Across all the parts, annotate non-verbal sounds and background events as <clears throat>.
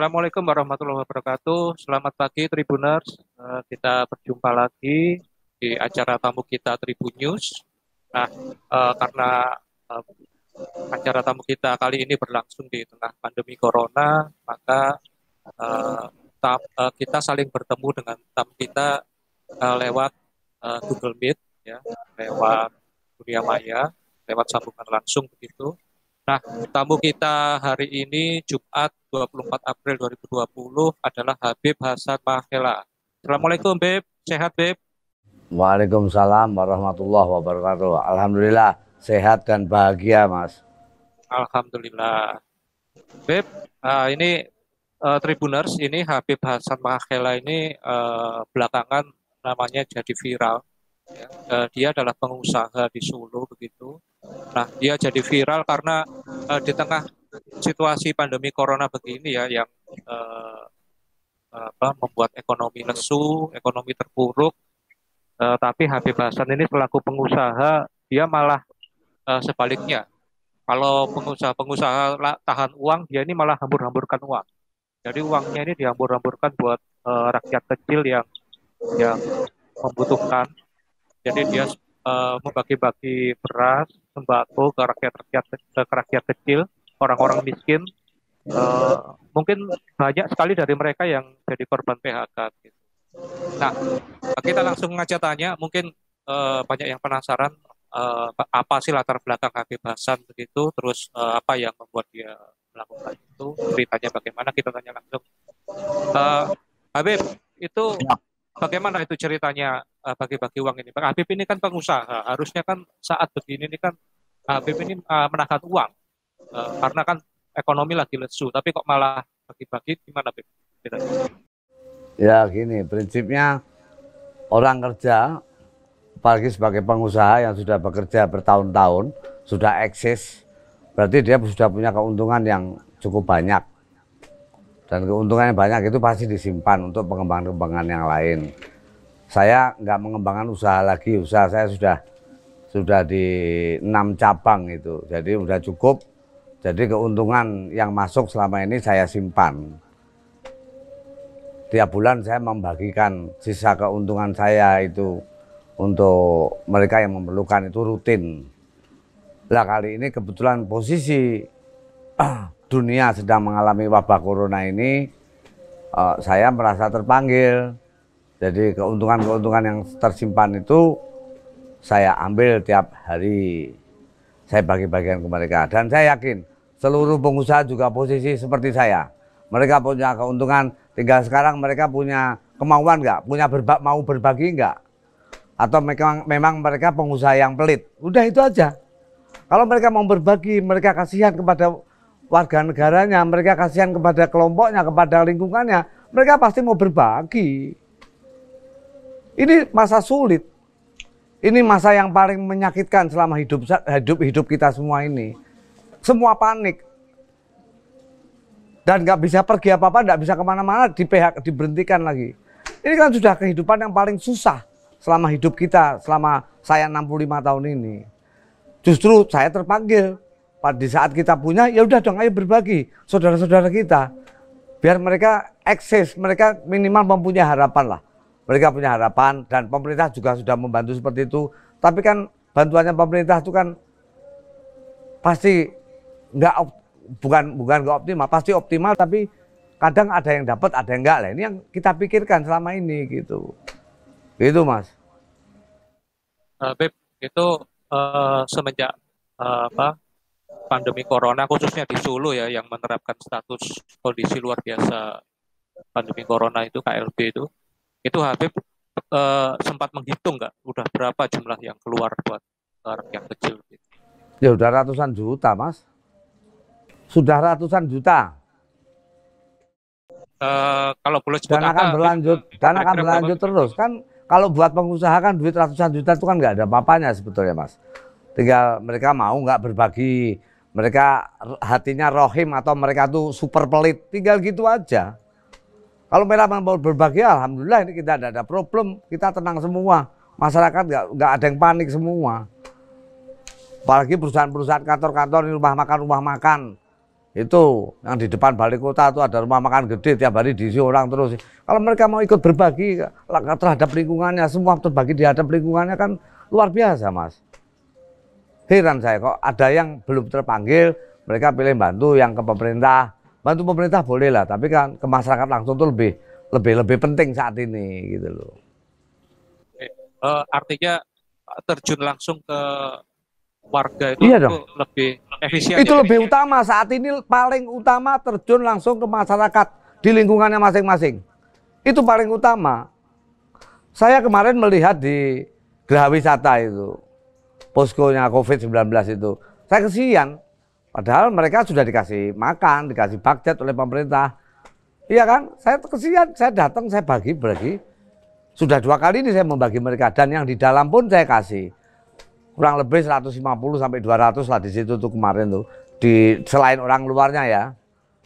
Assalamualaikum warahmatullahi wabarakatuh. Selamat pagi Tribuners. Eh, kita berjumpa lagi di acara tamu kita Tribun News. Nah, eh, karena eh, acara tamu kita kali ini berlangsung di tengah pandemi corona, maka kita saling bertemu dengan tamu kita lewat Google Meet ya, lewat dunia maya, lewat sambungan langsung begitu. Nah, tamu kita hari ini Jumat 24 April 2020 adalah Habib Hasan Mahela. Assalamualaikum, Beb. Sehat, Beb? Waalaikumsalam warahmatullahi wabarakatuh. Alhamdulillah, sehat dan bahagia, Mas. Alhamdulillah. Beb, nah ini uh, Tribuners, ini Habib Hasan Mahela ini uh, belakangan namanya jadi viral ya. Uh, dia adalah pengusaha di Solo begitu. Nah, dia jadi viral karena uh, di tengah situasi pandemi corona begini ya yang uh, apa membuat ekonomi lesu, ekonomi terpuruk. Uh, tapi Habib Hasan ini selaku pengusaha dia malah uh, sebaliknya. Kalau pengusaha-pengusaha tahan uang, dia ini malah hambur-hamburkan uang. Jadi uangnya ini dihambur-hamburkan buat uh, rakyat kecil yang yang membutuhkan jadi dia uh, membagi-bagi beras, sembako ke rakyat-rakyat ke rakyat kecil, orang-orang miskin. Uh, mungkin banyak sekali dari mereka yang jadi korban PHK. Gitu. Nah, kita langsung ngajak tanya, mungkin uh, banyak yang penasaran uh, apa sih latar belakang Habib Hasan begitu, terus uh, apa yang membuat dia melakukan itu, ceritanya bagaimana kita tanya langsung. Uh, Habib, itu ya. bagaimana itu ceritanya Eh, bagi-bagi uang ini. Bang Habib ini kan pengusaha, harusnya kan saat begini ini kan Habib ini uh, menahan uang eh, karena kan ekonomi lagi lesu, tapi kok malah bagi-bagi gimana Habib? Ya gini, prinsipnya orang kerja, apalagi sebagai pengusaha yang sudah bekerja bertahun-tahun, sudah eksis, berarti dia sudah punya keuntungan yang cukup banyak. Dan keuntungannya banyak itu pasti disimpan untuk pengembangan-pengembangan yang lain saya nggak mengembangkan usaha lagi usaha saya sudah sudah di enam cabang itu jadi sudah cukup jadi keuntungan yang masuk selama ini saya simpan tiap bulan saya membagikan sisa keuntungan saya itu untuk mereka yang memerlukan itu rutin lah kali ini kebetulan posisi <clears throat> dunia sedang mengalami wabah corona ini eh, saya merasa terpanggil jadi keuntungan-keuntungan yang tersimpan itu saya ambil tiap hari. Saya bagi bagian ke mereka dan saya yakin seluruh pengusaha juga posisi seperti saya. Mereka punya keuntungan, tinggal sekarang mereka punya kemauan nggak, punya berba mau berbagi nggak, atau memang memang mereka pengusaha yang pelit. Udah itu aja. Kalau mereka mau berbagi, mereka kasihan kepada warga negaranya, mereka kasihan kepada kelompoknya, kepada lingkungannya, mereka pasti mau berbagi. Ini masa sulit. Ini masa yang paling menyakitkan selama hidup hidup hidup kita semua ini. Semua panik dan nggak bisa pergi apa apa, nggak bisa kemana-mana, di pihak diberhentikan lagi. Ini kan sudah kehidupan yang paling susah selama hidup kita, selama saya 65 tahun ini. Justru saya terpanggil pada saat kita punya, ya udah dong, ayo berbagi saudara-saudara kita, biar mereka akses, mereka minimal mempunyai harapan lah mereka punya harapan dan pemerintah juga sudah membantu seperti itu. Tapi kan bantuannya pemerintah itu kan pasti nggak bukan bukan nggak optimal, pasti optimal tapi kadang ada yang dapat, ada yang enggak lah. Ini yang kita pikirkan selama ini gitu. Gitu, Mas. Uh, Beb, itu uh, semenjak uh, apa pandemi corona khususnya di Solo ya yang menerapkan status kondisi luar biasa pandemi corona itu KLB itu itu Habib uh, sempat menghitung nggak udah berapa jumlah yang keluar buat yang kecil gitu. ya udah ratusan juta mas sudah ratusan juta uh, kalau boleh dan akan apa, berlanjut dan akan berlanjut berapa? terus kan kalau buat pengusaha kan duit ratusan juta itu kan nggak ada apa sebetulnya mas tinggal mereka mau nggak berbagi mereka hatinya rohim atau mereka tuh super pelit tinggal gitu aja kalau merah memang berbagi, alhamdulillah ini kita tidak ada problem, kita tenang semua. Masyarakat nggak nggak ada yang panik semua. Apalagi perusahaan-perusahaan kantor-kantor ini rumah makan rumah makan itu yang di depan balai kota itu ada rumah makan gede tiap hari diisi orang terus. Kalau mereka mau ikut berbagi terhadap lingkungannya, semua di hadap lingkungannya kan luar biasa mas. Heran saya kok ada yang belum terpanggil, mereka pilih bantu yang ke pemerintah, bantu pemerintah boleh lah, tapi kan ke masyarakat langsung tuh lebih lebih lebih penting saat ini gitu loh. Uh, artinya eh, terjun langsung ke warga itu, iya dong. lebih efisien. Itu ya, lebih utama saat ini paling utama terjun langsung ke masyarakat di lingkungannya masing-masing. Itu paling utama. Saya kemarin melihat di Geraha Wisata itu poskonya COVID-19 itu. Saya kesian Padahal mereka sudah dikasih makan, dikasih bagdet oleh pemerintah. Iya kan? Saya kesian, saya datang, saya bagi-bagi. Sudah dua kali ini saya membagi mereka. Dan yang di dalam pun saya kasih. Kurang lebih 150 sampai 200 lah di situ tuh kemarin tuh. Di selain orang luarnya ya.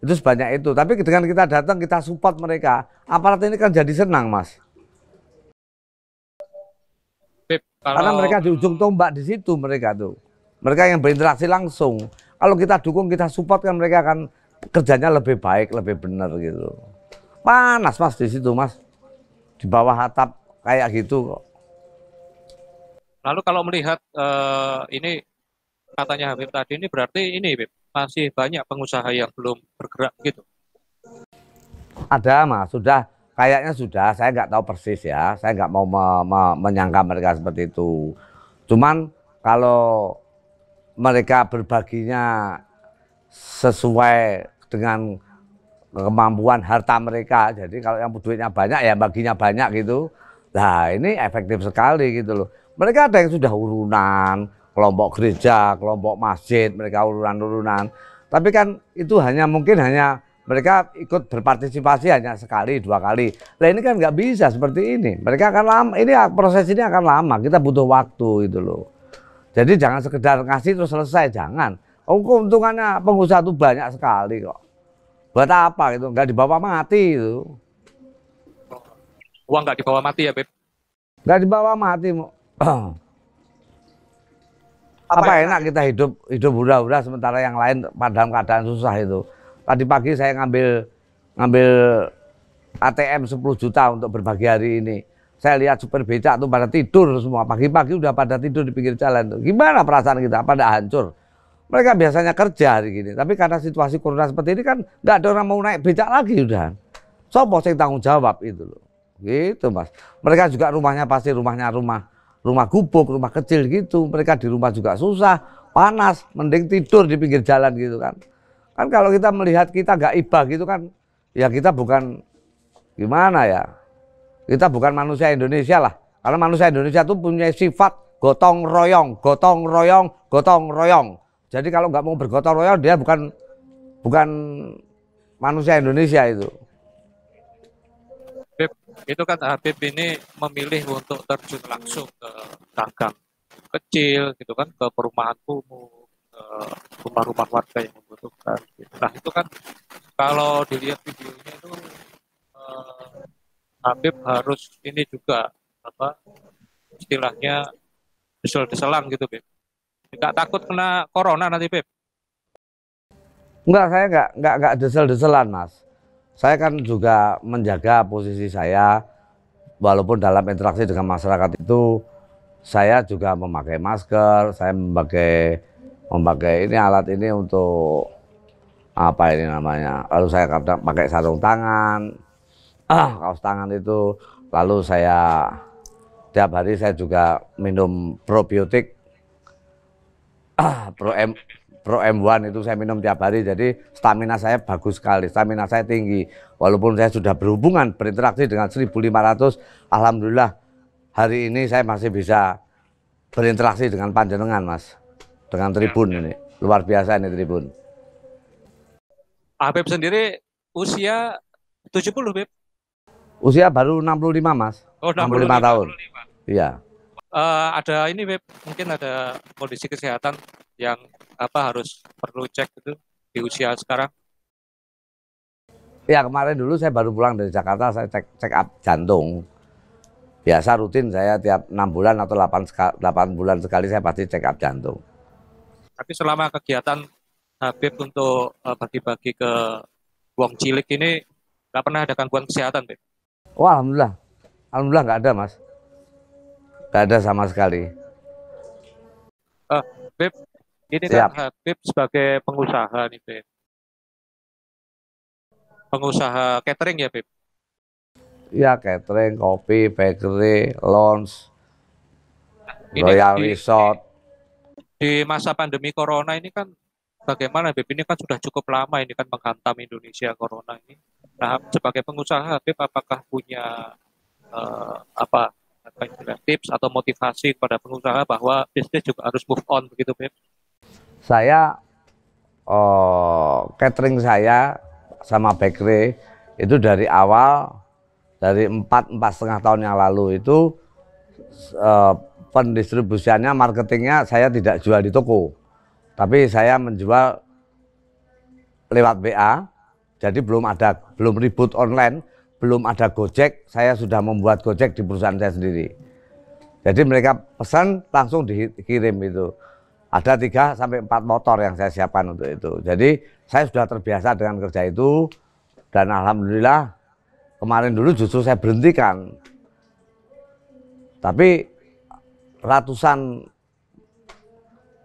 Itu sebanyak itu. Tapi dengan kita datang, kita support mereka. Aparat ini kan jadi senang, Mas. Karena mereka di ujung tombak di situ mereka tuh. Mereka yang berinteraksi langsung. Kalau kita dukung, kita support kan mereka akan kerjanya lebih baik, lebih benar gitu. Panas mas di situ mas, di bawah atap kayak gitu kok. Lalu kalau melihat uh, ini katanya Habib tadi ini berarti ini Habib, masih banyak pengusaha yang belum bergerak gitu. Ada mas, sudah kayaknya sudah. Saya nggak tahu persis ya. Saya nggak mau me me menyangka mereka seperti itu. Cuman kalau mereka berbaginya sesuai dengan kemampuan harta mereka. Jadi kalau yang duitnya banyak ya baginya banyak gitu. Nah ini efektif sekali gitu loh. Mereka ada yang sudah urunan, kelompok gereja, kelompok masjid, mereka urunan-urunan. Tapi kan itu hanya mungkin hanya mereka ikut berpartisipasi hanya sekali dua kali. Nah ini kan nggak bisa seperti ini. Mereka akan lama. Ini proses ini akan lama. Kita butuh waktu gitu loh. Jadi jangan sekedar ngasih terus selesai, jangan. Oh, keuntungannya pengusaha itu banyak sekali kok. Buat apa gitu? Nggak dibawa mati itu. Uang nggak dibawa mati ya, Beb? Nggak dibawa mati. apa, apa enak kita hidup hidup udah-udah sementara yang lain padam keadaan susah itu. Tadi pagi saya ngambil ngambil ATM 10 juta untuk berbagi hari ini. Saya lihat super becak tuh pada tidur semua. Pagi-pagi udah pada tidur di pinggir jalan. Tuh. Gimana perasaan kita? Pada hancur. Mereka biasanya kerja hari gini. Tapi karena situasi corona seperti ini kan nggak ada orang mau naik becak lagi udah. Sopo yang tanggung jawab itu loh. Gitu mas. Mereka juga rumahnya pasti rumahnya rumah rumah gubuk, rumah kecil gitu. Mereka di rumah juga susah, panas, mending tidur di pinggir jalan gitu kan. Kan kalau kita melihat kita nggak iba gitu kan, ya kita bukan gimana ya, kita bukan manusia Indonesia lah. Karena manusia Indonesia itu punya sifat gotong royong, gotong royong, gotong royong. Jadi kalau nggak mau bergotong royong dia bukan bukan manusia Indonesia itu. Habib, itu kan Habib ini memilih untuk terjun langsung ke dagang kecil gitu kan ke perumahan kumuh, ke rumah-rumah warga yang membutuhkan. Nah itu kan kalau dilihat videonya itu eh, Habib harus ini juga apa istilahnya disel diselang gitu Beb. Enggak takut kena corona nanti Beb? Enggak, saya enggak enggak enggak desel-deselan, Mas. Saya kan juga menjaga posisi saya walaupun dalam interaksi dengan masyarakat itu saya juga memakai masker, saya memakai memakai ini alat ini untuk apa ini namanya. Lalu saya kadang pakai sarung tangan, Ah kaos tangan itu lalu saya tiap hari saya juga minum probiotik ah, pro M Pro M1 itu saya minum tiap hari, jadi stamina saya bagus sekali, stamina saya tinggi. Walaupun saya sudah berhubungan, berinteraksi dengan 1.500, Alhamdulillah hari ini saya masih bisa berinteraksi dengan panjenengan, Mas. Dengan tribun ini, luar biasa ini tribun. Habib sendiri usia 70, Habib Usia baru 65 mas. Oh, 65, 65 tahun. 65. Iya. Uh, ada ini mungkin ada kondisi kesehatan yang apa harus perlu cek itu di usia sekarang? Ya kemarin dulu saya baru pulang dari Jakarta saya cek cek up jantung. Biasa rutin saya tiap enam bulan atau 8, 8 bulan sekali saya pasti cek up jantung. Tapi selama kegiatan Habib untuk eh, bagi-bagi ke wong cilik ini nggak pernah ada gangguan kesehatan, Beb? Oh alhamdulillah, alhamdulillah nggak ada mas, nggak ada sama sekali. Uh, Beb, ini Siap. kan Habib eh, sebagai pengusaha nih Beb. Pengusaha catering ya Beb? Ya catering, kopi, bakery, lounge, ini kan Royal di, Resort. Di masa pandemi Corona ini kan bagaimana Beb? Ini kan sudah cukup lama ini kan menghantam Indonesia Corona ini. Nah, sebagai pengusaha, Habib apakah punya uh, apa tips atau motivasi kepada pengusaha bahwa bisnis juga harus move on begitu, Habib? Saya oh, catering saya sama bakery itu dari awal dari empat empat setengah tahun yang lalu itu uh, pendistribusiannya marketingnya saya tidak jual di toko tapi saya menjual lewat WA jadi belum ada, belum ribut online, belum ada Gojek, saya sudah membuat Gojek di perusahaan saya sendiri. Jadi mereka pesan langsung dikirim itu. Ada tiga sampai empat motor yang saya siapkan untuk itu. Jadi saya sudah terbiasa dengan kerja itu dan alhamdulillah kemarin dulu justru saya berhentikan. Tapi ratusan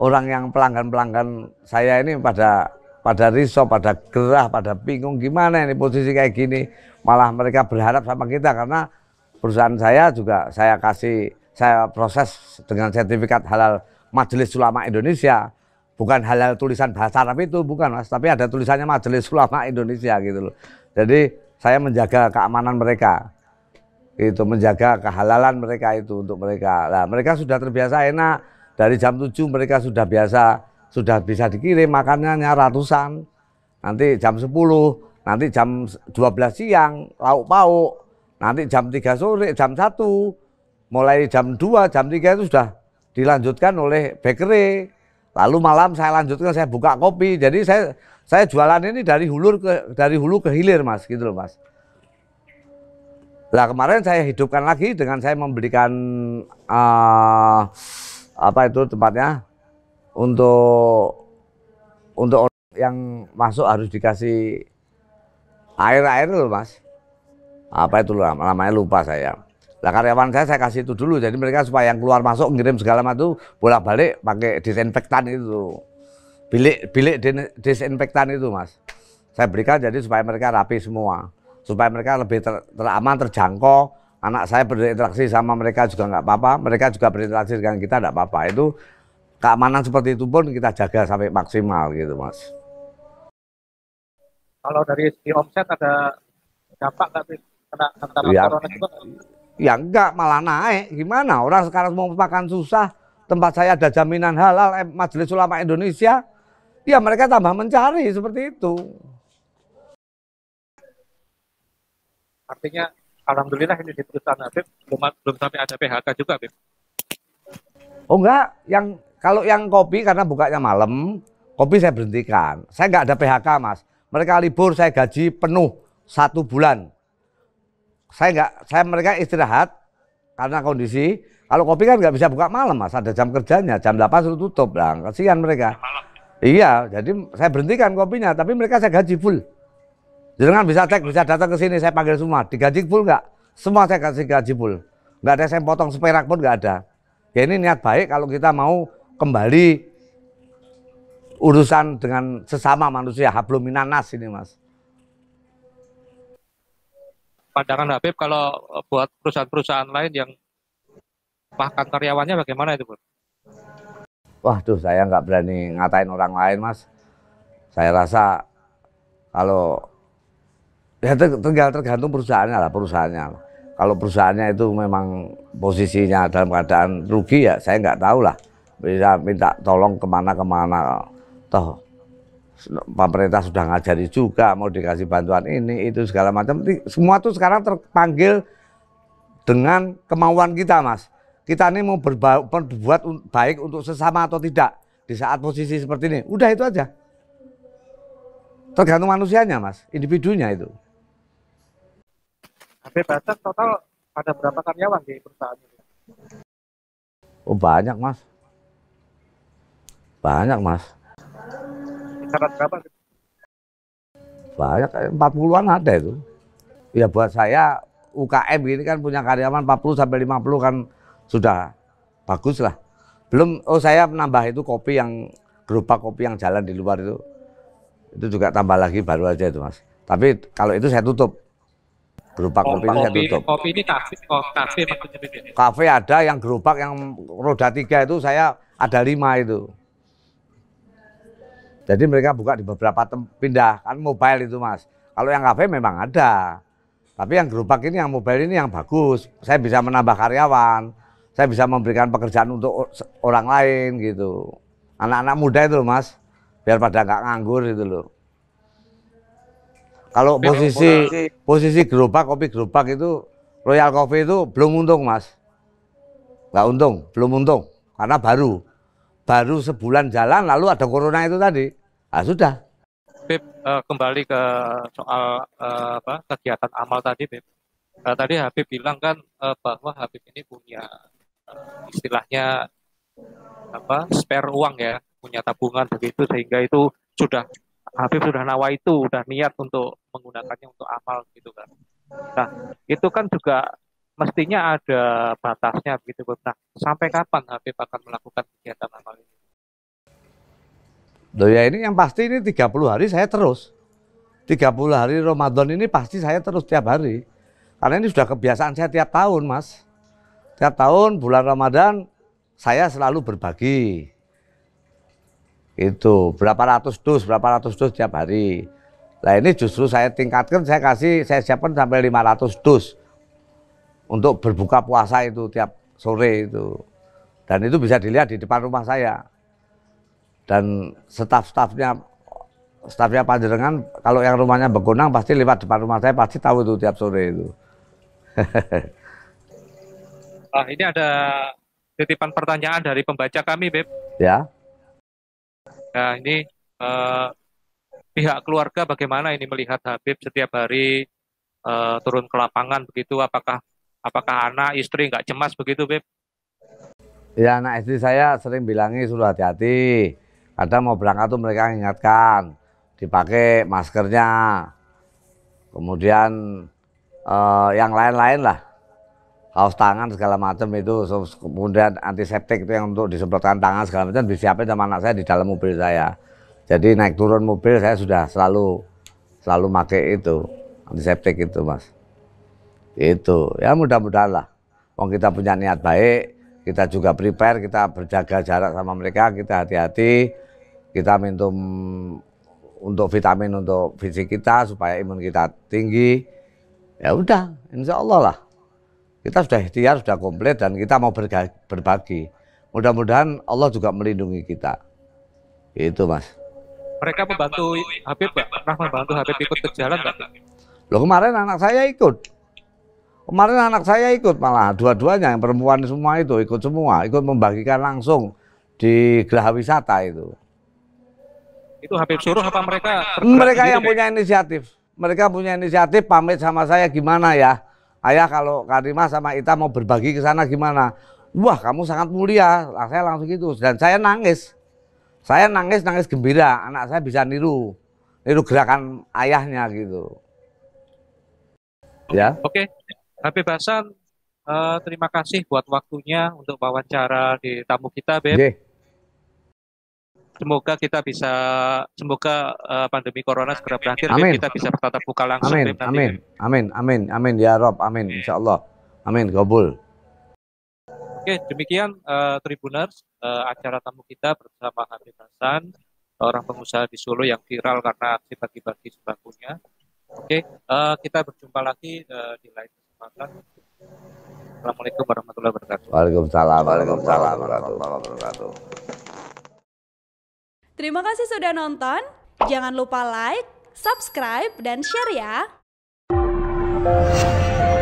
orang yang pelanggan-pelanggan saya ini pada pada risau, pada gerah, pada bingung gimana ini posisi kayak gini. Malah mereka berharap sama kita karena perusahaan saya juga saya kasih saya proses dengan sertifikat halal Majelis Ulama Indonesia. Bukan halal tulisan bahasa Arab itu, bukan mas. Tapi ada tulisannya Majelis Ulama Indonesia gitu loh. Jadi saya menjaga keamanan mereka. Itu menjaga kehalalan mereka itu untuk mereka. Nah, mereka sudah terbiasa enak. Dari jam 7 mereka sudah biasa sudah bisa dikirim makanannya ratusan. Nanti jam 10, nanti jam 12 siang, lauk pauk. Nanti jam 3 sore, jam 1, mulai jam 2, jam 3 itu sudah dilanjutkan oleh bakery. Lalu malam saya lanjutkan saya buka kopi. Jadi saya saya jualan ini dari hulu ke dari hulu ke hilir, Mas, gitu loh, Mas. Lah kemarin saya hidupkan lagi dengan saya memberikan uh, apa itu tempatnya? untuk untuk orang yang masuk harus dikasih air-air loh mas apa itu namanya lupa saya lah karyawan saya saya kasih itu dulu jadi mereka supaya yang keluar masuk ngirim segala macam itu bolak-balik pakai disinfektan itu bilik bilik disinfektan itu mas saya berikan jadi supaya mereka rapi semua supaya mereka lebih ter, teraman terjangkau anak saya berinteraksi sama mereka juga nggak apa-apa mereka juga berinteraksi dengan kita nggak apa-apa itu keamanan seperti itu pun kita jaga sampai maksimal gitu mas. Kalau dari segi omset ada dampak nggak sih kena ya, Ya enggak, malah naik. Gimana orang sekarang mau makan susah, tempat saya ada jaminan halal, eh, Majelis Ulama Indonesia, ya mereka tambah mencari seperti itu. Artinya Alhamdulillah ini di perusahaan Habib belum, belum sampai ada PHK juga Habib. Oh enggak, yang kalau yang kopi karena bukanya malam, kopi saya berhentikan. Saya nggak ada PHK mas. Mereka libur, saya gaji penuh satu bulan. Saya nggak, saya mereka istirahat karena kondisi. Kalau kopi kan nggak bisa buka malam mas, ada jam kerjanya, jam 8 sudah tutup lah, kasihan mereka. Iya, jadi saya berhentikan kopinya, tapi mereka saya gaji full. Jadi kan bisa cek, bisa datang ke sini, saya panggil semua, digaji full nggak? Semua saya kasih gaji full. Nggak ada saya potong seperak pun nggak ada. Ya ini niat baik kalau kita mau kembali urusan dengan sesama manusia habluminanas ini mas pandangan Habib kalau eh, buat perusahaan-perusahaan lain yang makan karyawannya bagaimana itu Bu? Waduh saya nggak berani ngatain orang lain mas saya rasa kalau ya tinggal tergantung perusahaannya lah perusahaannya kalau perusahaannya itu memang posisinya dalam keadaan rugi ya saya nggak tahu lah bisa minta tolong kemana-kemana toh pemerintah sudah ngajari juga mau dikasih bantuan ini itu segala macam semua tuh sekarang terpanggil dengan kemauan kita mas kita ini mau berbuat baik untuk sesama atau tidak di saat posisi seperti ini udah itu aja tergantung manusianya mas individunya itu tapi batas total ada berapa karyawan di perusahaan ini? Oh banyak mas banyak, Mas. Banyak, 40-an ada itu. Ya buat saya UKM ini kan punya karyawan 40 sampai 50 kan sudah bagus lah. Belum oh saya menambah itu kopi yang gerobak kopi yang jalan di luar itu. Itu juga tambah lagi baru aja itu, Mas. Tapi kalau itu saya tutup. Gerobak oh, kopi, kopi saya tutup. Kopi ini kafe, oh, kafe maksudnya. Kafe ada yang gerobak yang roda tiga itu saya ada lima itu. Jadi mereka buka di beberapa tempat, pindah kan mobile itu mas. Kalau yang kafe memang ada, tapi yang gerobak ini yang mobile ini yang bagus. Saya bisa menambah karyawan, saya bisa memberikan pekerjaan untuk orang lain gitu. Anak-anak muda itu loh, mas, biar pada nggak nganggur gitu loh. Kalau posisi posisi gerobak kopi gerobak itu Royal Coffee itu belum untung mas, nggak untung, belum untung karena baru baru sebulan jalan lalu ada corona itu tadi. Ah sudah. Bip, eh, kembali ke soal eh, apa, kegiatan amal tadi, Bip. Eh, tadi Habib bilang kan bahwa Habib ini punya istilahnya apa spare uang ya, punya tabungan begitu sehingga itu sudah Habib sudah nawa itu, sudah niat untuk menggunakannya untuk amal gitu kan. Nah, itu kan juga mestinya ada batasnya begitu Nah, sampai kapan Habib akan melakukan kegiatan amal ini? Loh ya ini yang pasti ini 30 hari saya terus. 30 hari Ramadan ini pasti saya terus tiap hari. Karena ini sudah kebiasaan saya tiap tahun, Mas. Tiap tahun bulan Ramadan saya selalu berbagi. Itu berapa ratus dus, berapa ratus dus tiap hari. Nah ini justru saya tingkatkan, saya kasih, saya siapkan sampai 500 dus untuk berbuka puasa itu tiap sore itu. Dan itu bisa dilihat di depan rumah saya. Dan staf-stafnya stafnya Panjenengan kalau yang rumahnya Begonang pasti lewat depan rumah saya pasti tahu itu tiap sore itu. <laughs> ah, ini ada titipan pertanyaan dari pembaca kami, Beb. Ya. Nah, ini uh, pihak keluarga bagaimana ini melihat Habib setiap hari uh, turun ke lapangan begitu apakah Apakah anak, istri nggak cemas begitu, Beb? Ya, anak istri saya sering bilangi sudah hati-hati. Kadang mau berangkat tuh mereka ingatkan, dipakai maskernya. Kemudian eh, yang lain-lain lah, kaos tangan segala macam itu. Kemudian antiseptik itu yang untuk disemprotkan tangan segala macam disiapin sama anak saya di dalam mobil saya. Jadi naik turun mobil saya sudah selalu selalu pakai itu antiseptik itu, Mas. Itu. Ya mudah-mudahan lah. Wong kita punya niat baik, kita juga prepare, kita berjaga jarak sama mereka, kita hati-hati, kita minum untuk vitamin untuk fisik kita supaya imun kita tinggi. Ya udah, insya Allah lah. Kita sudah ikhtiar, sudah komplit dan kita mau berbagi. Mudah-mudahan Allah juga melindungi kita. Itu mas. Mereka membantu Habib, pernah membantu Habib ikut ke jalan nggak? Lo kemarin anak saya ikut. Kemarin anak saya ikut malah dua-duanya yang perempuan semua itu ikut semua, ikut membagikan langsung di Geraha Wisata itu. Itu Habib suruh apa mereka? Mereka yang punya inisiatif. Mereka punya inisiatif pamit sama saya gimana ya? Ayah kalau Karimah sama Ita mau berbagi ke sana gimana? Wah, kamu sangat mulia. Saya langsung gitu dan saya nangis. Saya nangis nangis gembira, anak saya bisa niru niru gerakan ayahnya gitu. Ya. Oke. Habib Basan, uh, terima kasih buat waktunya untuk wawancara di tamu kita, Beb. Yeah. Semoga kita bisa, semoga uh, pandemi corona segera berakhir, amin. Beb. kita bisa bertatap muka langsung. Amin, Beb, nanti, amin, Beb. amin, amin, amin, ya Rob, amin, yeah. insya Allah, amin, gobul. Oke, demikian uh, Tribuners, uh, acara tamu kita bersama Habib Hasan, orang pengusaha di Solo yang viral karena aksi bagi-bagi sembakonya. Oke, uh, kita berjumpa lagi uh, di lain Assalamualaikum warahmatullahi wabarakatuh. Waalaikumsalam. Waalaikumsalam warahmatullahi wabarakatuh. Terima kasih sudah nonton. Jangan lupa like, subscribe, dan share ya.